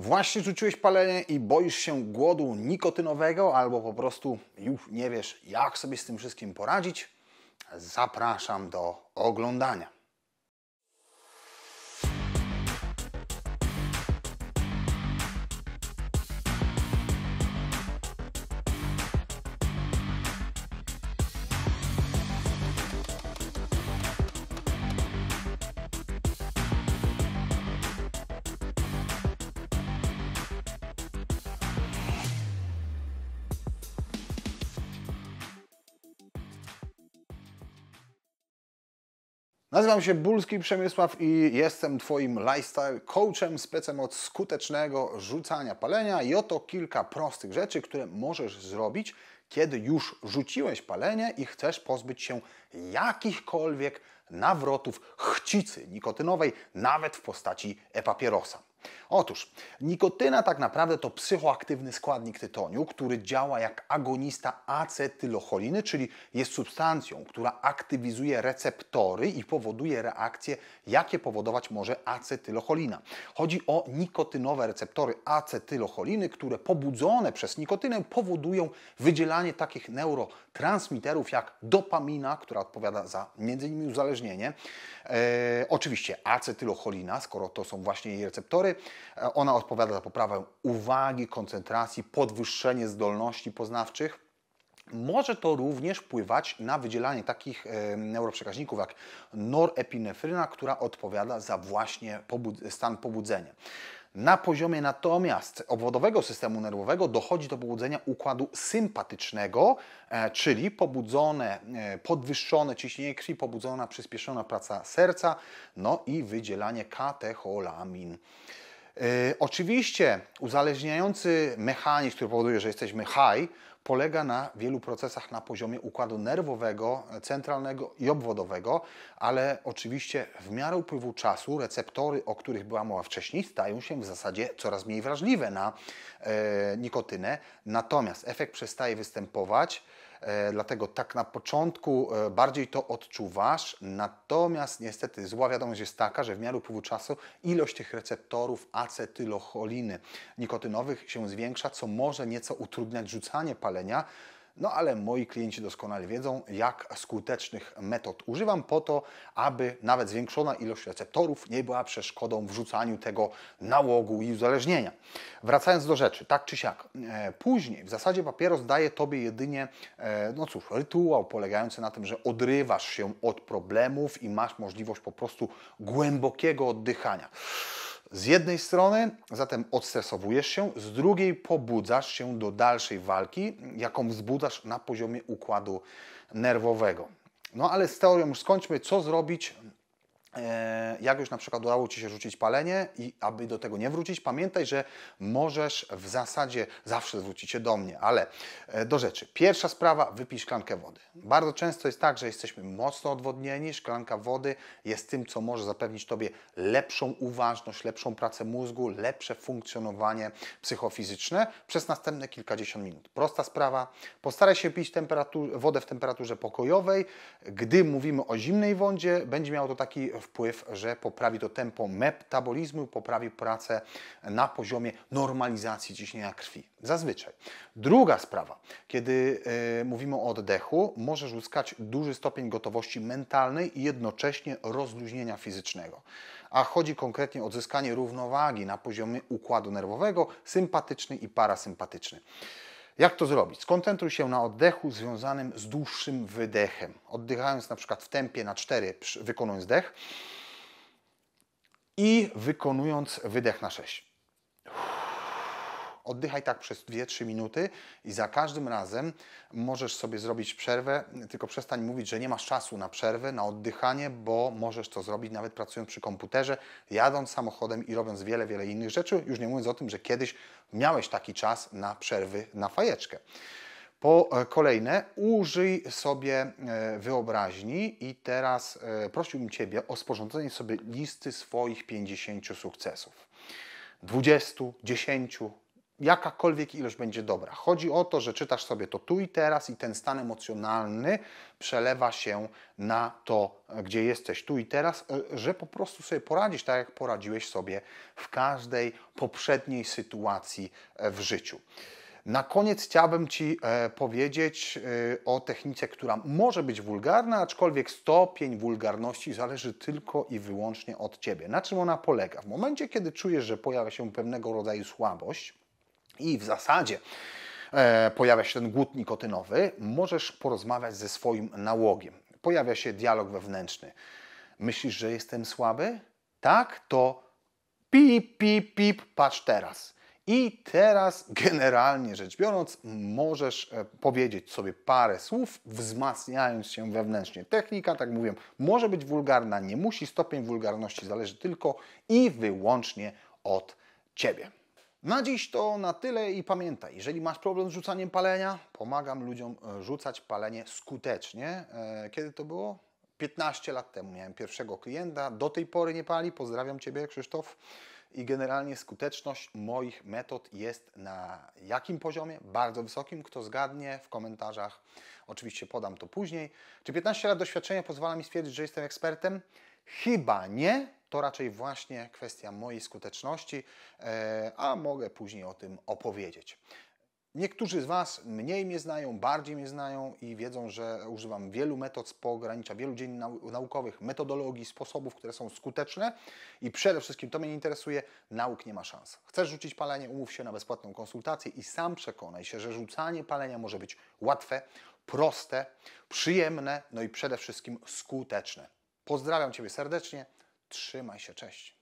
Właśnie rzuciłeś palenie i boisz się głodu nikotynowego, albo po prostu już nie wiesz, jak sobie z tym wszystkim poradzić? Zapraszam do oglądania. Nazywam się Bulski Przemysław i jestem Twoim lifestyle coachem, specem od skutecznego rzucania palenia i oto kilka prostych rzeczy, które możesz zrobić, kiedy już rzuciłeś palenie i chcesz pozbyć się jakichkolwiek nawrotów chcicy nikotynowej, nawet w postaci e-papierosa. Otóż nikotyna tak naprawdę to psychoaktywny składnik tytoniu, który działa jak agonista acetylocholiny, czyli jest substancją, która aktywizuje receptory i powoduje reakcje, jakie powodować może acetylocholina. Chodzi o nikotynowe receptory acetylocholiny, które pobudzone przez nikotynę powodują wydzielanie takich neurotransmiterów jak dopamina, która odpowiada za między innymi uzależnienie, e, oczywiście acetylocholina, skoro to są właśnie jej receptory, E, ona odpowiada za poprawę uwagi, koncentracji, podwyższenie zdolności poznawczych. Może to również wpływać na wydzielanie takich e, neuroprzekaźników jak norepinefryna, która odpowiada za właśnie pobud stan pobudzenia. Na poziomie natomiast obwodowego systemu nerwowego dochodzi do pobudzenia układu sympatycznego, e, czyli pobudzone, e, podwyższone ciśnienie krwi, pobudzona, przyspieszona praca serca, no i wydzielanie katecholamin. E, oczywiście uzależniający mechanizm, który powoduje, że jesteśmy high, polega na wielu procesach na poziomie układu nerwowego, centralnego i obwodowego, ale oczywiście w miarę upływu czasu receptory, o których była mowa wcześniej, stają się w zasadzie coraz mniej wrażliwe na e, nikotynę, natomiast efekt przestaje występować E, dlatego tak na początku e, bardziej to odczuwasz, natomiast niestety zła wiadomość jest taka, że w miarę upływu czasu ilość tych receptorów acetylocholiny nikotynowych się zwiększa, co może nieco utrudniać rzucanie palenia, no ale moi klienci doskonale wiedzą, jak skutecznych metod używam po to, aby nawet zwiększona ilość receptorów nie była przeszkodą w rzucaniu tego nałogu i uzależnienia. Wracając do rzeczy, tak czy siak, e, później w zasadzie papieros daje Tobie jedynie, e, no cóż, rytuał polegający na tym, że odrywasz się od problemów i masz możliwość po prostu głębokiego oddychania. Z jednej strony zatem odstresowujesz się, z drugiej pobudzasz się do dalszej walki, jaką wzbudzasz na poziomie układu nerwowego. No ale z teorią już skończmy, co zrobić E, jak już na przykład udało Ci się rzucić palenie i aby do tego nie wrócić, pamiętaj, że możesz w zasadzie zawsze zwrócić się do mnie, ale e, do rzeczy. Pierwsza sprawa, wypij szklankę wody. Bardzo często jest tak, że jesteśmy mocno odwodnieni, szklanka wody jest tym, co może zapewnić Tobie lepszą uważność, lepszą pracę mózgu, lepsze funkcjonowanie psychofizyczne przez następne kilkadziesiąt minut. Prosta sprawa, postaraj się pić wodę w temperaturze pokojowej. Gdy mówimy o zimnej wodzie, będzie miało to taki wpływ, że poprawi to tempo metabolizmu, poprawi pracę na poziomie normalizacji ciśnienia krwi. Zazwyczaj. Druga sprawa, kiedy e, mówimy o oddechu, możesz uzyskać duży stopień gotowości mentalnej i jednocześnie rozluźnienia fizycznego. A chodzi konkretnie o odzyskanie równowagi na poziomie układu nerwowego, sympatyczny i parasympatyczny. Jak to zrobić? Skoncentruj się na oddechu związanym z dłuższym wydechem. Oddychając na przykład w tempie na 4, wykonując dech i wykonując wydech na 6. Oddychaj tak przez 2-3 minuty i za każdym razem możesz sobie zrobić przerwę, tylko przestań mówić, że nie masz czasu na przerwę, na oddychanie, bo możesz to zrobić nawet pracując przy komputerze, jadąc samochodem i robiąc wiele, wiele innych rzeczy, już nie mówiąc o tym, że kiedyś miałeś taki czas na przerwy na fajeczkę. Po e, kolejne, użyj sobie e, wyobraźni i teraz e, prosiłbym Ciebie o sporządzenie sobie listy swoich 50 sukcesów. 20, 10, jakakolwiek ilość będzie dobra. Chodzi o to, że czytasz sobie to tu i teraz i ten stan emocjonalny przelewa się na to, gdzie jesteś tu i teraz, e, że po prostu sobie poradzisz tak, jak poradziłeś sobie w każdej poprzedniej sytuacji e, w życiu. Na koniec chciałbym Ci e, powiedzieć o technice, która może być wulgarna, aczkolwiek stopień wulgarności zależy tylko i wyłącznie od Ciebie. Na czym ona polega? W momencie, kiedy czujesz, że pojawia się pewnego rodzaju słabość, i w zasadzie e, pojawia się ten głód nikotynowy, możesz porozmawiać ze swoim nałogiem. Pojawia się dialog wewnętrzny. Myślisz, że jestem słaby? Tak, to pip, pip, pip, patrz teraz. I teraz, generalnie rzecz biorąc, możesz e, powiedzieć sobie parę słów, wzmacniając się wewnętrznie. Technika, tak mówię, może być wulgarna, nie musi. Stopień wulgarności zależy tylko i wyłącznie od ciebie. Na dziś to na tyle i pamiętaj, jeżeli masz problem z rzucaniem palenia, pomagam ludziom e, rzucać palenie skutecznie. E, kiedy to było? 15 lat temu miałem pierwszego klienta, do tej pory nie pali. Pozdrawiam Ciebie, Krzysztof. I generalnie skuteczność moich metod jest na jakim poziomie? Bardzo wysokim. Kto zgadnie w komentarzach, oczywiście podam to później. Czy 15 lat doświadczenia pozwala mi stwierdzić, że jestem ekspertem? Chyba nie, to raczej właśnie kwestia mojej skuteczności, e, a mogę później o tym opowiedzieć. Niektórzy z Was mniej mnie znają, bardziej mnie znają i wiedzą, że używam wielu metod z pogranicza, wielu dziedzin naukowych, metodologii, sposobów, które są skuteczne i przede wszystkim, to mnie interesuje, nauk nie ma szans. Chcesz rzucić palenie, umów się na bezpłatną konsultację i sam przekonaj się, że rzucanie palenia może być łatwe, proste, przyjemne, no i przede wszystkim skuteczne. Pozdrawiam Ciebie serdecznie. Trzymaj się, cześć.